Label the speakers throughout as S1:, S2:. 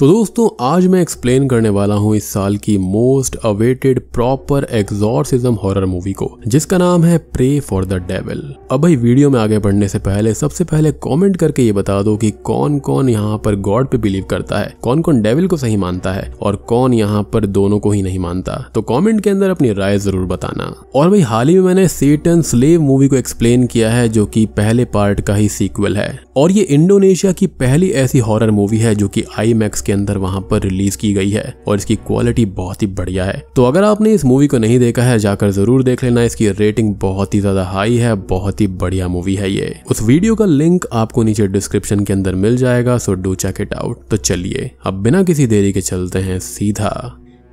S1: तो दोस्तों आज मैं एक्सप्लेन करने वाला हूं इस साल की most awaited proper exorcism horror movie को जिसका नाम है प्रे फॉर द डेविल अब भाई वीडियो में आगे बढ़ने से पहले सबसे पहले कमेंट करके ये बता दो कि कौन कौन यहाँ पर गॉड पे बिलीव करता है कौन कौन डेविल को सही मानता है और कौन यहाँ पर दोनों को ही नहीं मानता तो कॉमेंट के अंदर अपनी राय जरूर बताना और भाई हाल ही में मैंने सेटन स्लेव मूवी को एक्सप्लेन किया है जो की पहले पार्ट का ही सीक्वल है और ये इंडोनेशिया की पहली ऐसी हॉरर मूवी है जो की आई के अंदर वहां पर रिलीज की गई है और इसकी क्वालिटी बहुत ही बढ़िया है तो अगर आपने इस मूवी को नहीं देखा है जाकर जरूर देख लेना इसकी रेटिंग बहुत ही ज्यादा हाई है बहुत ही बढ़िया मूवी है ये उस वीडियो का लिंक आपको नीचे डिस्क्रिप्शन के अंदर मिल जाएगा so do check it out तो चलिए अब बिना किसी देरी के चलते हैं सीधा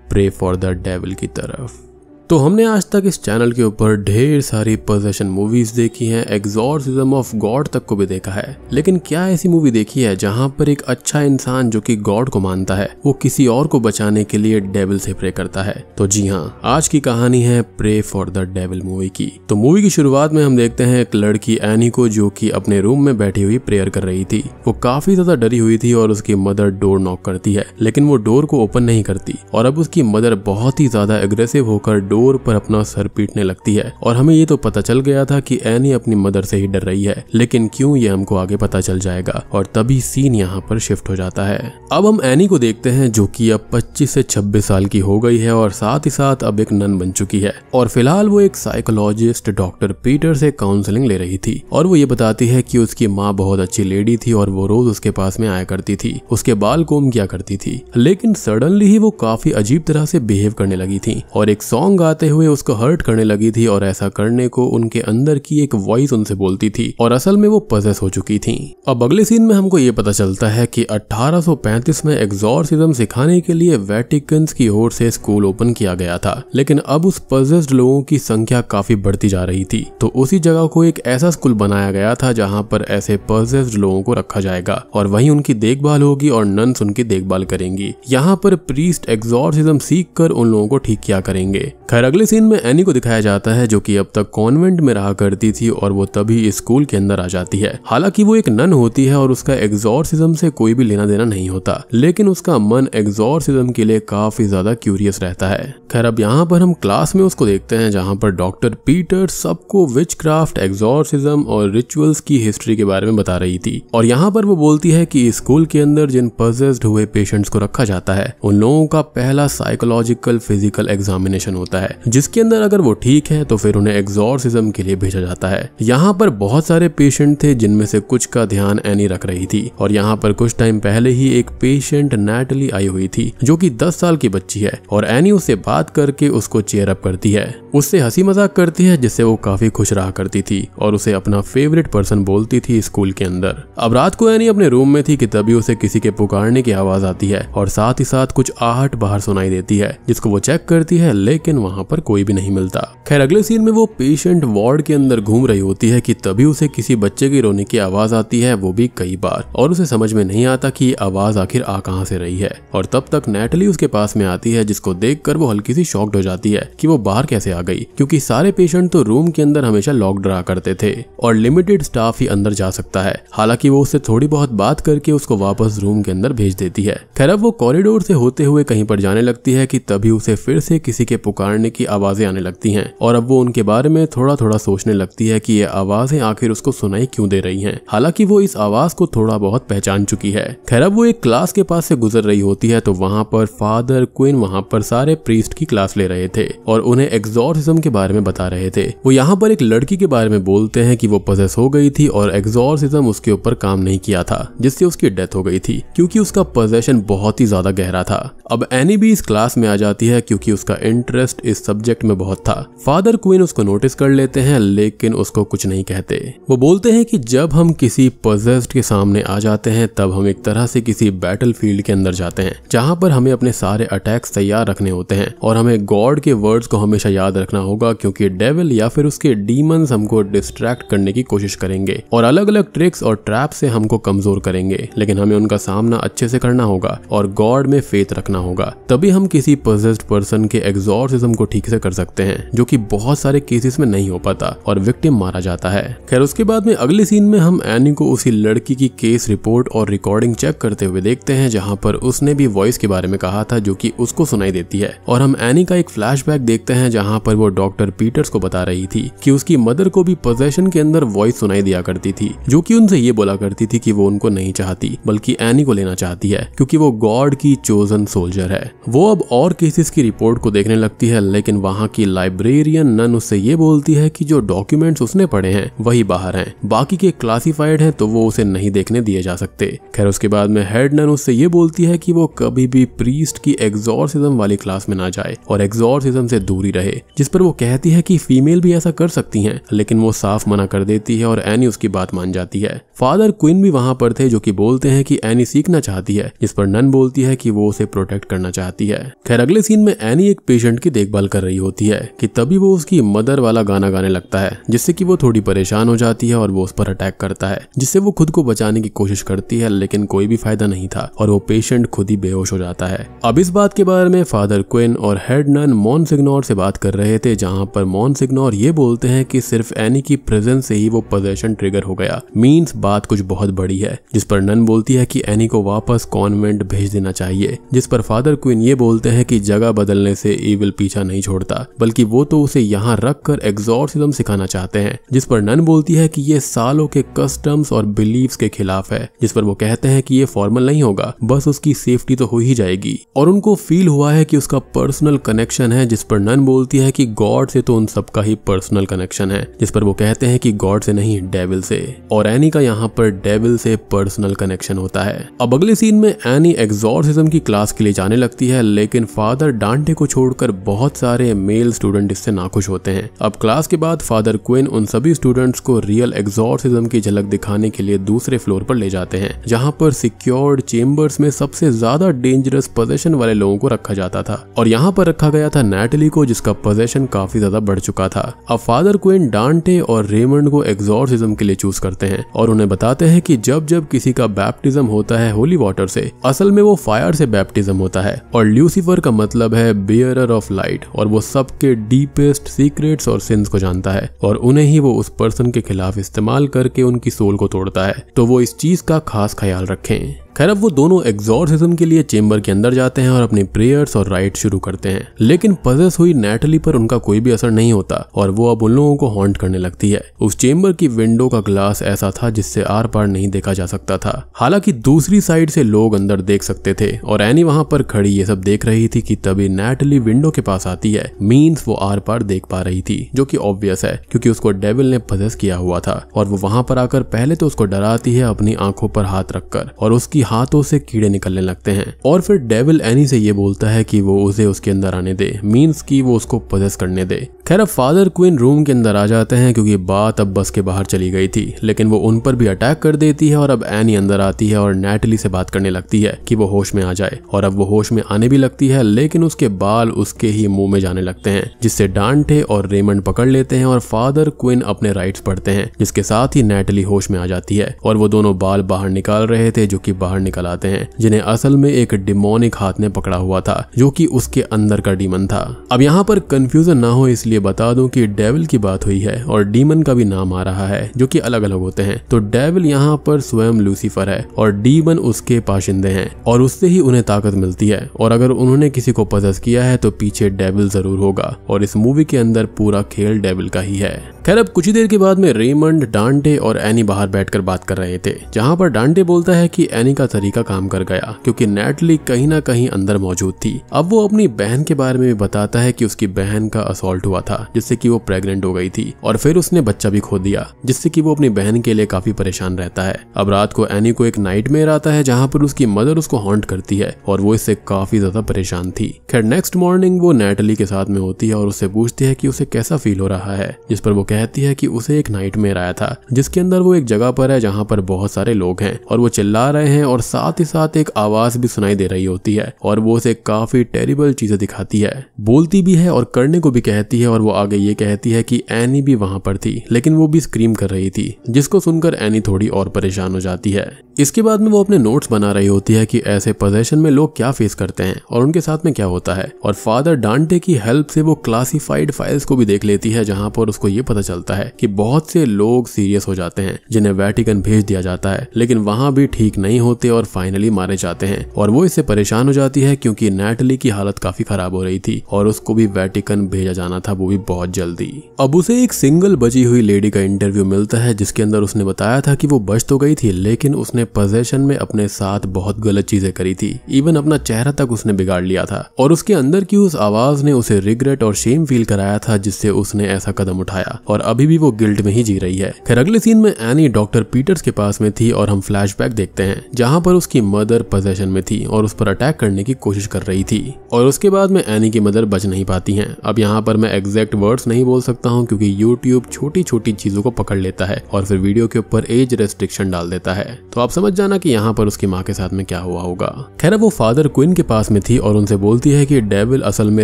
S1: प्रे फॉर द डेविल की तरफ तो हमने आज तक इस चैनल के ऊपर ढेर सारी पोजेशन मूवीज देखी हैं एग्जॉर्सिज्म ऑफ गॉड तक को भी देखा है लेकिन क्या ऐसी मूवी देखी है जहां पर एक अच्छा इंसान जो कि गॉड को मानता है वो किसी और को बचाने के लिए डेविल से प्रे करता है तो जी हाँ आज की कहानी है pray for the devil movie की तो मूवी की शुरुआत में हम देखते हैं एक लड़की एनी को जो की अपने रूम में बैठी हुई प्रेयर कर रही थी वो काफी ज्यादा डरी हुई थी और उसकी मदर डोर नॉक करती है लेकिन वो डोर को ओपन नहीं करती और अब उसकी मदर बहुत ही ज्यादा एग्रेसिव होकर डोर पर अपना सर पीटने लगती है और हमें ये तो पता चल गया था कि एनी अपनी मदर से ही डर रही है लेकिन क्यों ये हमको आगे पता चल जाएगा और तभी सीन यहाँ पर शिफ्ट हो जाता है अब हम एनी को देखते हैं जो कि अब 25 से 26 साल की हो गई है और साथ ही साथ अब एक नन बन चुकी है और फिलहाल वो एक साइकोलॉजिस्ट डॉक्टर पीटर से काउंसलिंग ले रही थी और वो ये बताती है की उसकी माँ बहुत अच्छी लेडी थी और वो रोज उसके पास में आया करती थी उसके बाल कोम किया करती थी लेकिन सडनली ही वो काफी अजीब तरह से बिहेव करने लगी थी और एक सॉन्ग आते हुए उसको हर्ट करने लगी थी और ऐसा करने को उनके अंदर की एक वॉइस उनसे बोलती थी और असल में वो पजेस हो चुकी थी अब अगले सीन में हमको ये पता चलता है कि 1835 में एग्जॉर्सिज्म सिखाने के लिए वेटिकन की ओर से स्कूल ओपन किया गया था लेकिन अब उस पजेस्ड लोगों की संख्या काफी बढ़ती जा रही थी तो उसी जगह को एक ऐसा स्कूल बनाया गया था जहाँ पर ऐसे पजेस्ड लोगों को रखा जाएगा और वहीं उनकी देखभाल होगी और नन्स उनकी देखभाल करेंगी यहाँ पर प्रीस्ट एग्जॉर्सिज्म सीख कर उन लोगों को ठीक किया करेंगे खैर अगले सीन में एनी को दिखाया जाता है जो कि अब तक कॉन्वेंट में रहा करती थी और वो तभी स्कूल के अंदर आ जाती है हालांकि वो एक नन होती है और उसका एग्जॉर्सिज्म से कोई भी लेना देना नहीं होता लेकिन उसका मन एग्जॉर्सिज्म के लिए काफी ज्यादा क्यूरियस रहता है खैर अब यहाँ पर हम क्लास में उसको देखते हैं जहाँ पर डॉक्टर पीटर सबको विच क्राफ्ट एग्जॉर्सिज्म और रिचुअल्स की हिस्ट्री के बारे में बता रही थी और यहाँ पर वो बोलती है की स्कूल के अंदर जिन पजेस्ड हुए पेशेंट्स को रखा जाता है उन लोगों का पहला साइकोलॉजिकल फिजिकल एग्जामिनेशन होता है है जिसके अंदर अगर वो ठीक है तो फिर उन्हें एग्जॉर्सिज्म के लिए भेजा जाता है यहाँ पर बहुत सारे पेशेंट थे जिनमें से कुछ का ध्यान एनी रख रही थी और यहाँ पर कुछ टाइम पहले ही एक पेशेंट नैटली आई हुई थी जो की दस साल की बच्ची है और एनी उसे बात करके उसको चेयर अप करती है उससे हंसी मजाक करती है जिससे वो काफी खुश रहा करती थी और उसे अपना फेवरेट पर्सन बोलती थी स्कूल के अंदर अब रात को एनी अपने रूम में थी कि तभी उसे किसी के पुकारने की आवाज आती है और साथ ही साथ कुछ आहट बाहर सुनाई देती है जिसको वो चेक करती है लेकिन वहां पर कोई भी नहीं मिलता खैर अगले सीन में वो पेशेंट वार्ड के अंदर घूम रही होती है कि तभी उसे किसी बच्चे की रोने की आवाज आती है वो भी कई बार और उसे समझ में नहीं आता कि आवाज आखिर आ कहां से रही है और तब तक नेटली उसके पास में आती है जिसको देखकर वो हल्की सी शॉक्ड हो जाती है कि वो बाहर कैसे आ गई क्योंकि सारे पेशेंट तो रूम के अंदर हमेशा लॉक ड्रा करते थे और लिमिटेड स्टाफ ही अंदर जा सकता है हालांकि वो उससे थोड़ी बहुत बात करके उसको वापस रूम के अंदर भेज देती है खैर अब वो कॉरिडोर से होते हुए कहीं पर जाने लगती है कि तभी उसे फिर से किसी के पुकारने की आवाजें आने लगती हैं और अब वो उनके बारे में थोड़ा थोड़ा सोचने लगती है कि ये आवाजें आखिर उसको सुनाई क्यों दे रही हैं हालांकि वो इस आवाज को थोड़ा बहुत पहचान चुकी है खैर अब वो एक क्लास के पास से गुजर रही होती है तो वहाँ पर फादर क्विन वहाँ पर सारे प्रीस्ट की क्लास ले रहे थे और उन्हें एग्जॉर एक्सोरिज्म के बारे में बता रहे थे वो यहाँ पर एक लड़की के बारे में बोलते हैं कि वो पजेस हो गई थी और एक्सोरसिज्म उसके ऊपर काम नहीं किया था जिससे उसकी डेथ हो गई थी क्योंकि उसका पजेशन बहुत ही ज्यादा गहरा था अब एनी भी इस क्लास में आ जाती है क्योंकि उसका इंटरेस्ट इस सब्जेक्ट में बहुत था फादर क्वीन उसको नोटिस कर लेते हैं लेकिन उसको कुछ नहीं कहते वो बोलते हैं कि जब हम किसी पजेस्ड के सामने आ जाते हैं तब हम एक तरह से किसी बैटल फील्ड के अंदर जाते हैं जहाँ पर हमें अपने सारे अटैक्स तैयार रखने होते हैं और हमें गॉड के वर्ड्स को हमेशा याद रखना होगा क्योंकि डेविल या फिर उसके डीमंस हमको डिस्ट्रैक्ट करने की कोशिश करेंगे और अलग अलग ट्रिक्स और ट्रैप से हमको कमजोर करेंगे लेकिन हमें उनका सामना अच्छे से करना होगा और गॉड में फेथ रखना होगा तभी हम किसी पजेस्ड पर्सन के एग्जॉर्सिज्म को ठीक से कर सकते हैं जो कि बहुत सारे केसेस में नहीं हो पाता और विक्टिम मारा जाता है खैर उसके बाद में अगले सीन में हम एनी को उसी लड़की की केस रिपोर्ट और रिकॉर्डिंग चेक करते हुए देखते हैं जहाँ पर उसने भी वॉइस के बारे में कहा था जो कि उसको सुनाई देती है और हम एनी का एक फ्लैशबैक देखते हैं जहाँ पर वो डॉक्टर पीटर्स को बता रही थी कि उसकी मदर को भी पोजेशन के अंदर वॉइस सुनाई दिया करती थी जो कि उनसे ये बोला करती थी कि वो उनको नहीं चाहती बल्कि एनी को लेना चाहती है क्योंकि वो गॉड की चोजन सोल्जर है वो अब और केसेस की रिपोर्ट को देखने लगती है लेकिन वहाँ की लाइब्रेरियन नन उससे ये बोलती है की जो डॉक्यूमेंट्स उसने पढ़े हैं वही बाहर हैं बाकी के क्लासिफाइड हैं तो वो उसे नहीं देखने दिए जा सकते खैर उसके बाद में हेड नन उससे ये बोलती है कि वो कभी भी प्रीस्ट की एग्जॉर्सिज्म वाली क्लास में ना जाए और एग्जॉर्सिज्म से दूरी रहे जिस पर वो कहती है कि फीमेल भी ऐसा कर सकती हैं लेकिन वो साफ मना कर देती है और एनी उसकी बात मान जाती है फादर क्विन भी वहां पर थे जो कि बोलते हैं कि एनी सीखना चाहती है जिस पर नन बोलती है कि वो उसे प्रोटेक्ट करना चाहती है खैर अगले सीन में एनी एक पेशेंट की देखभाल कर रही होती है कि तभी वो उसकी मदर वाला गाना गाने लगता है जिससे कि वो थोड़ी परेशान हो जाती है और वो उस पर अटैक करता है जिससे वो खुद को बचाने की कोशिश करती है लेकिन कोई भी फायदा नहीं था और वो पेशेंट खुद ही बेहोश हो जाता है अब इस बात के बारे में फादर क्विन और हेड नन मॉन सिग्नोर से बात कर रहे रहे थे जहां पर मॉन सिग्नोर ये बोलते हैं कि सिर्फ एनी की प्रेजेंस से ही वो पोजेशन ट्रिगर हो गया मीन्स बात कुछ बहुत बड़ी है जिस पर नन बोलती है कि एनी को वापस कॉन्वेंट भेज देना चाहिए जिस पर फादर क्वीन ये बोलते हैं कि जगह बदलने से ईविल पीछा नहीं छोड़ता बल्कि वो तो उसे यहाँ रख कर एग्जॉर्सिज्म सिखाना चाहते हैं जिस पर नन बोलती है कि ये सालों के कस्टम्स और बिलीव्स के खिलाफ है जिस पर वो कहते हैं कि ये फॉर्मल नहीं होगा बस उसकी सेफ्टी तो हो ही जाएगी और उनको फील हुआ है कि उसका पर्सनल कनेक्शन है जिस पर नन बोलती है कि गॉड से तो उन सबका ही पर्सनल कनेक्शन है जिस पर वो कहते हैं कि गॉड से नहीं डेविल से और एनी का यहाँ पर डेविल से पर्सनल कनेक्शन होता है अब अगले सीन में एनी एग्जॉर्सिज्म की क्लास के लिए जाने लगती है लेकिन फादर डांटे को छोड़कर बहुत सारे मेल स्टूडेंट इससे नाखुश होते हैं अब क्लास के बाद फादर क्विन उन सभी स्टूडेंट्स को रियल एग्जॉर्सिज्म की झलक दिखाने के लिए दूसरे फ्लोर पर ले जाते हैं जहाँ पर सिक्योर्ड चेम्बर्स में सबसे ज्यादा डेंजरस पोजेशन वाले लोगों को रखा जाता था और यहाँ पर रखा गया था नेटली को जिसका पोजेशन प्रदर्शन काफी ज्यादा बढ़ चुका था अब फादर क्वीन डांटे और रेमंड को एग्जॉर्सिज्म के लिए चूज करते हैं और उन्हें बताते हैं कि जब जब किसी का बैप्टिज्म होता है होली वाटर से असल में वो फायर से बैप्टिज्म होता है और ल्यूसीफर का मतलब है बियर ऑफ लाइट और वो सबके डीपेस्ट सीक्रेट और सिंस को जानता है और उन्हें ही वो उस पर्सन के खिलाफ इस्तेमाल करके उनकी सोल को तोड़ता है तो वो इस चीज का खास ख्याल रखें खैर अब वो दोनों एग्जॉर्सिज्म के लिए चेम्बर के अंदर जाते हैं और अपने प्रेयर्स और राइट शुरू करते हैं लेकिन पजस हुई नेटली पर उनका कोई भी असर नहीं होता और वो अब उन लोगों को हॉन्ट करने लगती है उस चेम्बर की विंडो का ग्लास ऐसा था जिससे आर पार नहीं देखा जा सकता था हालांकि दूसरी साइड से लोग अंदर देख सकते थे और एनी वहां पर खड़ी ये सब देख रही थी कि तभी नेटली विंडो के पास आती है मीन्स वो आर पार देख पा रही थी जो कि ऑब्वियस है क्योंकि उसको डेविल ने पजेस किया हुआ था और वो वहां पर आकर पहले तो उसको डराती है अपनी आंखों पर हाथ रखकर और उसकी हाथों से कीड़े निकलने लगते हैं और फिर डेविल एनी से ये बोलता है कि वो उसे उसके अंदर आने दे मीन्स कि वो उसको पजेस करने दे खैर अब फादर क्वीन रूम के अंदर आ जाते हैं क्योंकि बात अब बस के बाहर चली गई थी लेकिन वो उन पर भी अटैक कर देती है और अब एनी अंदर आती है और नेटली से बात करने लगती है कि वो होश में आ जाए और अब वो होश में आने भी लगती है लेकिन उसके बाल उसके ही मुंह में जाने लगते हैं जिससे डांटे और रेमंड पकड़ लेते हैं और फादर क्विन अपने राइट्स पढ़ते हैं जिसके साथ ही नेटली होश में आ जाती है और वो दोनों बाल बाहर निकाल रहे थे जो की बाहर बाहर निकल आते हैं जिन्हें असल में एक डिमोनिक हाथ ने पकड़ा हुआ था जो कि उसके अंदर का डीमन था अब यहाँ पर कंफ्यूजन ना हो इसलिए बता दूं कि डेविल की बात हुई है और डीमन का भी नाम आ रहा है जो कि अलग अलग होते हैं तो डेविल यहाँ पर स्वयं लूसीफर है और डीमन उसके पाशिंदे हैं और उससे ही उन्हें ताकत मिलती है और अगर उन्होंने किसी को पजस किया है तो पीछे डेविल जरूर होगा और इस मूवी के अंदर पूरा खेल डेविल का ही है खैर अब कुछ ही देर के बाद में रेमंड डांडे और एनी बाहर बैठकर बात कर रहे थे जहां पर डांडे बोलता है कि एनी का तरीका काम कर गया क्योंकि नेटली कहीं ना कहीं अंदर मौजूद थी अब वो अपनी बहन के बारे में बताता है कि उसकी बहन का असॉल्ट हुआ था जिससे कि वो प्रेग्नेंट हो गई थी और फिर उसने बच्चा भी खो दिया जिससे कि वो अपनी बहन के लिए काफी परेशान रहता है अब रात को एनी को एक नाइट आता है जहाँ पर उसकी मदर उसको हॉन्ट करती है और वो इससे काफी ज्यादा परेशान थी खैर नेक्स्ट मॉर्निंग वो नेटली के साथ में होती है और उससे पूछती है की उसे कैसा फील हो रहा है जिस पर वो कहती है कि उसे एक नाइट मेयर आया था जिसके अंदर वो एक जगह पर है जहाँ पर बहुत सारे लोग हैं और वो चिल्ला रहे हैं और साथ ही साथ एक आवाज भी सुनाई दे रही होती है और वो उसे काफी टेरिबल चीजें दिखाती है बोलती भी है और करने को भी कहती है और वो आगे ये कहती है कि एनी भी वहां पर थी लेकिन वो भी स्क्रीम कर रही थी जिसको सुनकर एनी थोड़ी और परेशान हो जाती है इसके बाद में वो अपने नोट्स बना रही होती है कि ऐसे पोजेशन में लोग क्या फेस करते हैं और उनके साथ में क्या होता है और फादर डांटे की हेल्प से वो क्लासिफाइड फाइल्स को भी देख लेती है जहां पर उसको ये पता चलता है कि बहुत से लोग सीरियस हो जाते हैं जिन्हें वेटिकन भेज दिया जाता है लेकिन वहाँ भी ठीक नहीं होते और फाइनली मारे जाते हैं और वो इससे परेशान हो जाती है क्योंकि नेटली की हालत काफी खराब हो रही थी और उसको भी वेटिकन भेजा जाना था वो भी बहुत जल्दी अब उसे एक सिंगल बची हुई लेडी का इंटरव्यू मिलता है जिसके अंदर उसने बताया था कि वो बच तो गई थी लेकिन उसने पोजेशन में अपने साथ बहुत गलत चीजें करी थी इवन अपना चेहरा तक उसने बिगाड़ लिया था और उसके अंदर की उस आवाज ने उसे रिग्रेट और शेम फील कराया था जिससे उसने ऐसा कदम उठाया और और अभी भी वो गिल्ट में ही जी रही है फिर अगले सीन में एनी डॉक्टर पीटर्स के पास में थी और हम फ्लैश देखते हैं जहाँ पर उसकी मदर पोजेशन में थी और उस पर अटैक करने की कोशिश कर रही थी और उसके बाद में एनी की मदर बच नहीं पाती है अब यहाँ पर मैं एग्जैक्ट वर्ड्स नहीं बोल सकता हूँ क्योंकि यूट्यूब छोटी छोटी चीजों को पकड़ लेता है और फिर वीडियो के ऊपर एज रेस्ट्रिक्शन डाल देता है तो आप समझ जाना की यहाँ पर उसकी माँ के साथ में क्या हुआ होगा खैर वो फादर क्विन के पास में थी और उनसे बोलती है कि डेविल असल में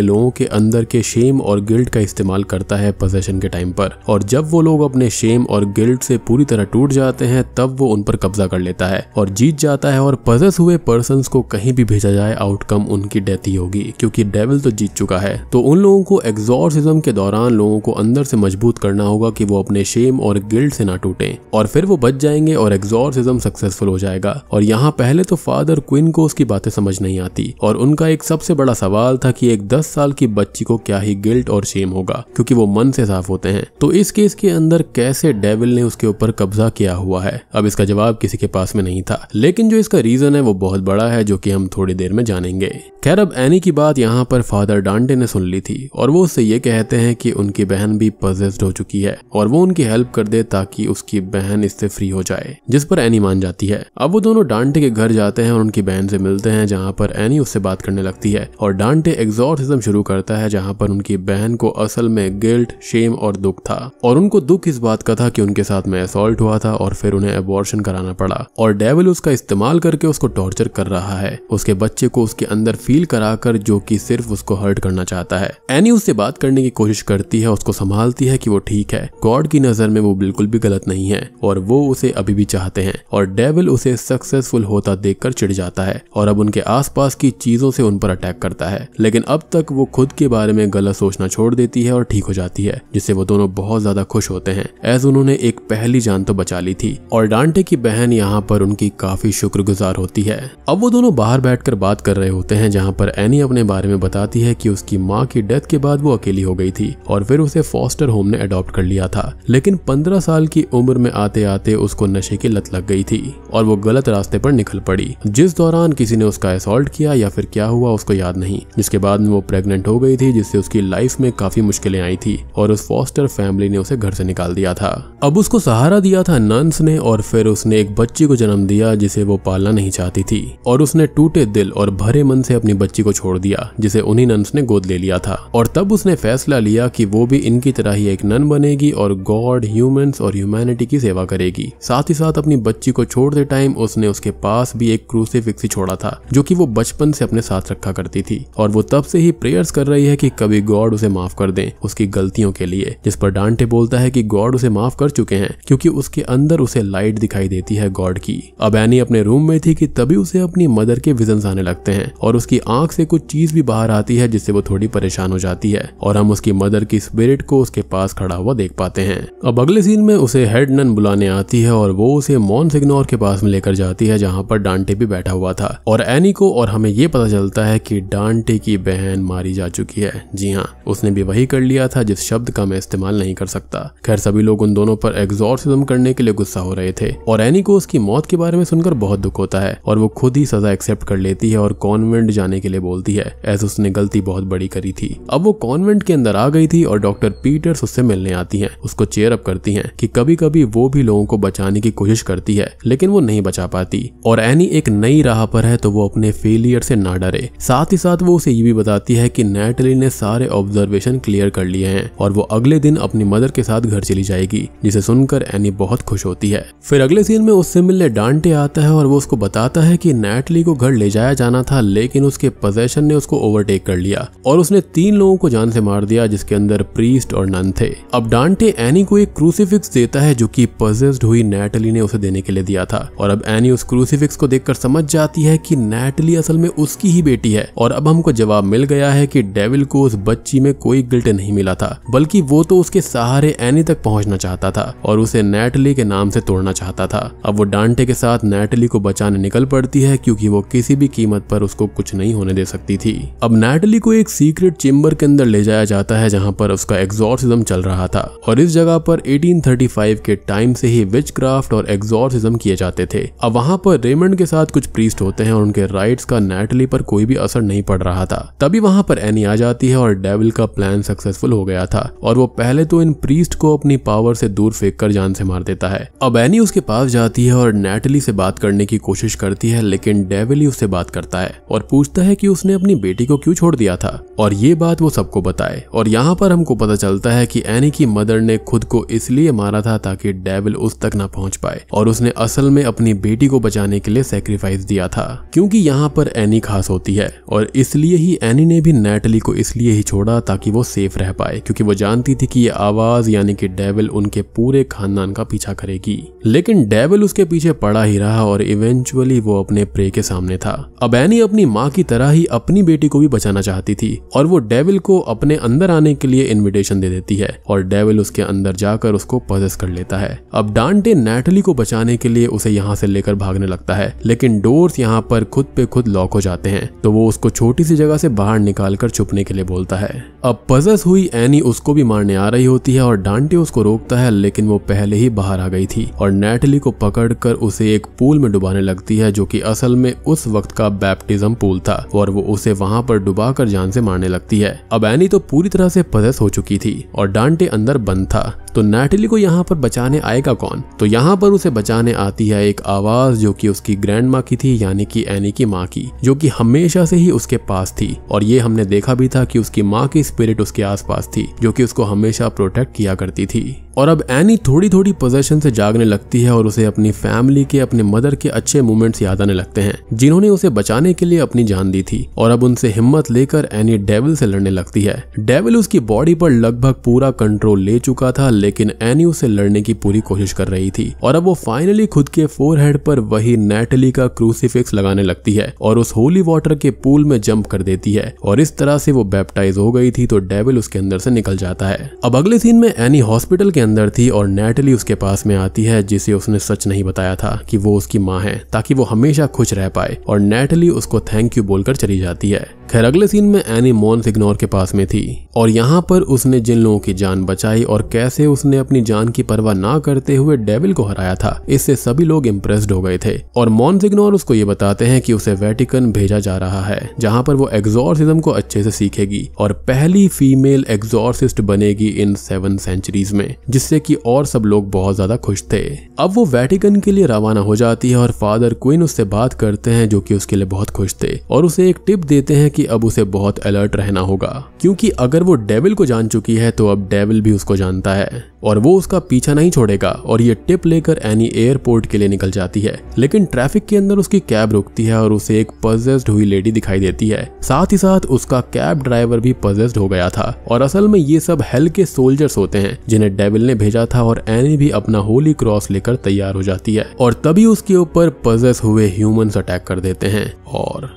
S1: लोगों के अंदर के शेम और गिल्ट का इस्तेमाल करता है पोजेशन के टाइम पर और जब वो लोग अपने शेम और गिल्ट से पूरी तरह टूट जाते हैं तब वो उन पर कब्जा कर लेता है और जीत जाता है और पजस हुए पर्सन को कहीं भी भेजा जाए आउटकम उनकी डेथ ही होगी क्योंकि डेविल तो जीत चुका है तो उन लोगों को एग्जॉर्सिज्म के दौरान लोगों को अंदर से मजबूत करना होगा कि वो अपने शेम और गिल्ड से ना टूटे और फिर वो बच जाएंगे और एग्जॉर्सिज्म सक्सेसफुल हो जाएगा और यहाँ पहले तो फादर क्विन को उसकी बातें समझ नहीं आती और उनका एक सबसे बड़ा सवाल था कि एक दस साल की बच्ची को क्या ही गिल्ट और शेम होगा क्योंकि वो मन से साफ होते हैं तो इस केस के अंदर कैसे डेविल ने उसके ऊपर कब्जा किया हुआ है अब इसका जवाब किसी के पास में नहीं था लेकिन जो इसका रीजन है वो बहुत बड़ा है जो कि हम थोड़ी देर में जानेंगे खैर अब एनी की बात यहाँ पर फादर डांटे ने सुन ली थी और वो उससे ये कहते हैं कि उनकी बहन भी पजेस्ड हो चुकी है और वो उनकी हेल्प कर दे ताकि उसकी बहन इससे फ्री हो जाए जिस पर एनी मान जाती है अब वो दोनों डांटे के घर जाते हैं और उनकी बहन से मिलते हैं जहाँ पर एनी उससे बात करने लगती है और डांटे एग्जॉर्सिज्म शुरू करता है जहाँ पर उनकी बहन को असल में गिल्ट शेम और दुख था था और उनको दुख इस बात का था कि उनके साथ में असोल्ट हुआ था और फिर उन्हें अबॉर्शन कराना पड़ा और डेविल उसका इस्तेमाल करके उसको टॉर्चर कर रहा है उसके बच्चे को उसके अंदर फील कराकर जो कि सिर्फ उसको हर्ट करना चाहता है एनी उससे बात करने की कोशिश करती है उसको संभालती है कि वो ठीक है गॉड की नजर में वो बिल्कुल भी गलत नहीं है और वो उसे अभी भी चाहते हैं और डेविल उसे सक्सेसफुल होता देख चिढ़ जाता है और अब उनके आसपास की चीजों से उन पर अटैक करता है लेकिन अब तक वो खुद के बारे में गलत सोचना छोड़ देती है और ठीक हो जाती है जिससे वो दोनों बहुत ज्यादा खुश होते हैं एज उन्होंने एक पहली जान तो बचा ली थी और डांटे की बहन यहाँ पर उनकी काफी शुक्रगुजार होती है अब वो दोनों बाहर बैठकर बात कर रहे होते हैं जहाँ पर एनी अपने बारे में बताती है कि उसकी माँ की डेथ के बाद वो अकेली हो गई थी और फिर उसे फॉस्टर होम ने अडॉप्ट कर लिया था लेकिन पंद्रह साल की उम्र में आते आते उसको नशे की लत लग गई थी और वो गलत रास्ते पर निकल पड़ी जिस दौरान किसी ने उसका असोल्ट किया या फिर क्या हुआ उसको याद नहीं जिसके बाद में वो प्रेगनेंट हो गई थी जिससे उसकी लाइफ में काफी मुश्किलें आई थी और उस फॉस्टर फैमिली फैमिली ने उसे घर से निकाल दिया था अब उसको सहारा दिया था नंस ने और फिर उसने एक बच्ची को जन्म दिया जिसे वो पालना नहीं चाहती थी और उसने टूटे दिल और भरे मन से अपनी बच्ची को छोड़ दिया जिसे उन्हीं नंस ने गोद ले लिया था और तब उसने फैसला लिया कि वो भी इनकी तरह ही एक नन बनेगी और गॉड ह्यूमंस और ह्यूमैनिटी की सेवा करेगी साथ ही साथ अपनी बच्ची को छोड़ते टाइम उसने उसके पास भी एक क्रूसीफिक्स छोड़ा था जो की वो बचपन से अपने साथ रखा करती थी और वो तब से ही प्रेयर्स कर रही है की कभी गॉड उसे माफ कर दे उसकी गलतियों के लिए जिस पर डांटे बोलता है कि गॉड उसे माफ कर चुके हैं क्योंकि उसके अंदर उसे लाइट दिखाई देती है गॉड की अब एनी अपने रूम में थी कि तभी उसे अपनी मदर के विजन आने लगते हैं और उसकी आंख से कुछ चीज भी बाहर आती है जिससे वो थोड़ी परेशान हो जाती है और हम उसकी मदर की स्पिरिट को उसके पास खड़ा हुआ देख पाते हैं अब अगले सीन में उसे हेड नन बुलाने आती है और वो उसे मॉन सिग्नोर के पास में लेकर जाती है जहाँ पर डांटे भी बैठा हुआ था और एनी को और हमें ये पता चलता है की डांटे की बहन मारी जा चुकी है जी हाँ उसने भी वही कर लिया था जिस शब्द का मैं इस्तेमाल नहीं नहीं कर सकता खैर सभी लोग उन दोनों पर एग्जॉर्सिज्म करने के लिए गुस्सा हो रहे थे और एनी को उसकी मौत के बारे में सुनकर बहुत दुख होता है और वो खुद ही सजा एक्सेप्ट कर लेती है और कॉन्वेंट जाने के लिए बोलती है ऐसे उसने गलती बहुत बड़ी करी थी अब वो कॉन्वेंट के अंदर आ गई थी और डॉक्टर पीटर्स उससे मिलने आती है उसको चेयर अप करती है की कभी कभी वो भी लोगों को बचाने की कोशिश करती है लेकिन वो नहीं बचा पाती और एनी एक नई राह पर है तो वो अपने फेलियर से ना डरे साथ ही साथ वो उसे ये भी बताती है कि नेटली ने सारे ऑब्जर्वेशन क्लियर कर लिए हैं और वो अगले दिन अपने अपनी मदर के साथ घर चली जाएगी जिसे सुनकर एनी बहुत खुश होती है फिर अगले सीन में उससे मिलने डांटे आता है और वो उसको बताता है कि नेटली को घर ले जाया जाना था लेकिन उसके पोजेशन ने उसको ओवरटेक कर लिया और उसने तीन लोगों को जान से मार दिया जिसके अंदर प्रीस्ट और नन थे अब डांटे एनी को एक क्रूसीफिक्स देता है जो की पोजेस्ड हुई नेटली ने उसे देने के लिए दिया था और अब एनी उस क्रूसीफिक्स को देखकर समझ जाती है की नेटली असल में उसकी ही बेटी है और अब हमको जवाब मिल गया है की डेविल को उस बच्ची में कोई गिल्ट नहीं मिला था बल्कि वो तो उसके सहारे एनी तक पहुंचना चाहता था और उसे नैटली के नाम से तोड़ना चाहता था अब वो डांटे के साथ नैटली को बचाने निकल पड़ती है क्योंकि वो किसी भी कीमत पर उसको कुछ नहीं होने दे सकती थी अब नैटली को एक सीक्रेट चेम्बर के अंदर ले जाया जाता है जहां पर उसका एग्जॉर्सिज्म चल रहा था और इस जगह पर 1835 के टाइम से ही विच क्राफ्ट और एग्जॉर्सिज्म किए जाते थे अब वहां पर रेमंड के साथ कुछ प्रीस्ट होते हैं और उनके राइट्स का नेटली पर कोई भी असर नहीं पड़ रहा था तभी वहां पर एनी आ जाती है और डेविल का प्लान सक्सेसफुल हो गया था और वो पहले तो इन प्रीस्ट को अपनी पावर से दूर फेंक कर जान से मार देता है अब एनी उसके पास जाती है और नेटली से बात करने की कोशिश करती है लेकिन डेविली उससे बात करता है और पूछता है कि उसने अपनी बेटी को क्यों छोड़ दिया था और ये बात वो सबको बताए और यहाँ पर हमको पता चलता है कि एनी की मदर ने खुद को इसलिए मारा था ताकि डेविल उस तक ना पहुंच पाए और उसने असल में अपनी बेटी को बचाने के लिए सेक्रीफाइस दिया था क्योंकि यहाँ पर एनी खास होती है और इसलिए ही एनी ने भी नेटली को इसलिए ही छोड़ा ताकि वो सेफ रह पाए क्योंकि वो जानती थी कि ये आवाज यानी कि डेविल उनके पूरे खानदान का पीछा करेगी लेकिन डेविल उसके पीछे पड़ा ही रहा और इवेंचुअली वो अपने प्रे के सामने था अब एनी अपनी माँ की तरह ही अपनी बेटी को भी बचाना चाहती थी और वो डेविल को अपने अंदर आने के लिए इन्विटेशन दे देती है और डेविल उसके अंदर जाकर उसको पजस कर लेता है अब डांटे नेटली को बचाने के लिए उसे यहाँ से लेकर भागने लगता है लेकिन डोर्स यहाँ पर खुद पे खुद लॉक हो जाते हैं तो वो उसको छोटी सी जगह से बाहर निकाल कर छुपने के लिए बोलता है अब पजस हुई एनी उसको भी मारने आ रही होती है और डांटे उसको रोकता है लेकिन वो पहले ही बाहर आ गई थी और नेटली को पकड़कर उसे एक पूल में डुबाने लगती है जो कि असल में उस वक्त का बैप्टिज्म पूल था और वो उसे वहां पर डुबाकर जान से मारने लगती है अब एनी तो पूरी तरह से पदस हो चुकी थी और डांटे अंदर बंद था तो नैटली को यहाँ पर बचाने आएगा कौन तो यहाँ पर उसे बचाने आती है एक आवाज जो कि उसकी ग्रैंड माँ की थी यानी कि एनी की माँ की जो कि हमेशा से ही उसके पास थी और ये हमने देखा भी था कि उसकी माँ की स्पिरिट उसके आसपास थी जो कि उसको हमेशा प्रोटेक्ट किया करती थी और अब एनी थोड़ी थोड़ी पोजेशन से जागने लगती है और उसे अपनी फैमिली के अपने मदर के अच्छे मोमेंट्स याद आने लगते हैं जिन्होंने उसे बचाने के लिए अपनी जान दी थी और अब उनसे हिम्मत लेकर एनी डेविल से लड़ने लगती है डेविल उसकी बॉडी पर लगभग पूरा कंट्रोल ले चुका था लेकिन एनी उसे लड़ने की पूरी कोशिश कर रही थी और अब वो फाइनली खुद के फोर पर वही नेटली का क्रूसीफिक्स लगाने लगती है और उस होली वाटर के पूल में जंप कर देती है और इस तरह से वो बैप्टाइज हो गई थी तो डेविल उसके अंदर से निकल जाता है अब अगले सीन में एनी हॉस्पिटल के अंदर थी और नेटली उसके पास में आती है जिसे उसने सच नहीं बताया था कि वो उसकी माँ है ताकि वो हमेशा खुश रह पाए और नेटली उसको थैंक यू बोलकर चली जाती है खैर अगले सीन में एनी मोन सिग्नोर के पास में थी और यहाँ पर उसने जिन लोगों की जान बचाई और कैसे उसने अपनी जान की परवाह ना करते हुए डेविल को हराया था इससे सभी लोग इम्प्रेस्ड हो गए थे और मोन सिग्नोर उसको ये बताते हैं कि उसे वेटिकन भेजा जा रहा है जहाँ पर वो एग्जॉर्सिज्म को अच्छे से सीखेगी और पहली फीमेल एग्जॉर्सिस्ट बनेगी इन सेवन सेंचुरीज में जिससे की और सब लोग बहुत ज्यादा खुश थे अब वो वेटिकन के लिए रवाना हो जाती है और फादर क्विन उससे बात करते हैं जो कि उसके लिए बहुत खुश थे और उसे एक टिप देते हैं कि कि अब उसे बहुत अलर्ट रहना होगा क्योंकि अगर वो डेविल को जान चुकी है तो अब डेविल भी उसको जानता है और वो उसका पीछा नहीं छोड़ेगा और ये टिप लेकर एनी एयरपोर्ट के लिए निकल जाती है लेकिन ट्रैफिक के अंदर उसकी कैब रुकती है और उसे एक पजेस्ड हुई लेडी दिखाई देती है साथ ही साथ उसका कैब ड्राइवर भी पजेस्ड हो गया था और असल में ये सब हेल के सोल्जर्स होते हैं जिन्हें डेविल ने भेजा था और एनी भी अपना होली क्रॉस लेकर तैयार हो जाती है और तभी उसके ऊपर पजेस हुए ह्यूमंस अटैक कर देते हैं और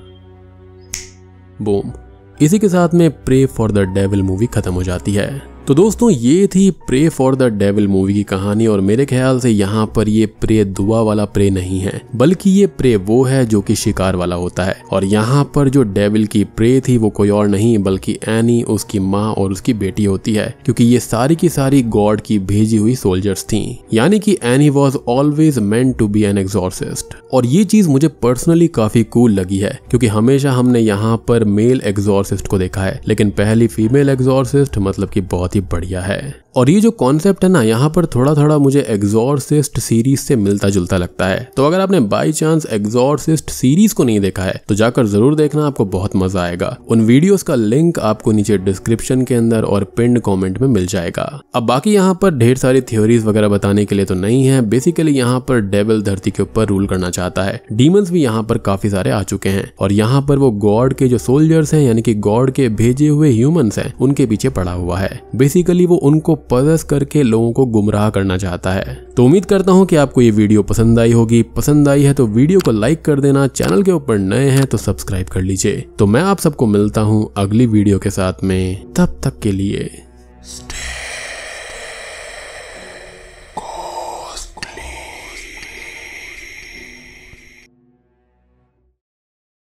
S1: बूम इसी के साथ में pray for the devil movie खत्म हो जाती है तो दोस्तों ये थी pray for the devil movie की कहानी और मेरे ख्याल से यहाँ पर ये प्रे दुआ वाला प्रे नहीं है बल्कि ये प्रे वो है जो कि शिकार वाला होता है और यहाँ पर जो डेविल की प्रे थी वो कोई और नहीं बल्कि एनी उसकी माँ और उसकी बेटी होती है क्योंकि ये सारी की सारी गॉड की भेजी हुई सोल्जर्स थी यानी कि Annie was always meant to be an exorcist और ये चीज मुझे पर्सनली काफी कूल लगी है क्योंकि हमेशा हमने यहाँ पर मेल एग्जॉर्सिस्ट को देखा है लेकिन पहली फीमेल एग्जॉर्सिस्ट मतलब की बहुत ही बढ़िया है और ये जो कॉन्सेप्ट है ना यहाँ पर थोड़ा थोड़ा मुझे एग्जॉर्सिस्ट सीरीज से मिलता जुलता लगता है तो अगर आपने बाई चांस एग्जॉर्सिस्ट सीरीज को नहीं देखा है तो जाकर जरूर देखना आपको बहुत मजा आएगा उन वीडियोस का लिंक आपको नीचे डिस्क्रिप्शन के अंदर और पिंड कॉमेंट में मिल जाएगा अब बाकी यहाँ पर ढेर सारी थ्योरीज वगैरह बताने के लिए तो नहीं है बेसिकली यहाँ पर डेबल धरती के ऊपर रूल करना चाहता है डीमंस भी यहाँ पर काफी सारे आ चुके हैं और यहाँ पर वो गॉड के जो सोल्जर्स हैं यानी कि गॉड के भेजे हुए ह्यूमंस हैं उनके पीछे पड़ा हुआ है बेसिकली वो उनको परस करके लोगों को गुमराह करना चाहता है तो उम्मीद करता हूँ कि आपको ये वीडियो पसंद आई होगी पसंद आई है तो वीडियो को लाइक कर देना चैनल के ऊपर नए हैं तो सब्सक्राइब कर लीजिए तो मैं आप सबको मिलता हूँ अगली वीडियो के साथ में तब तक के लिए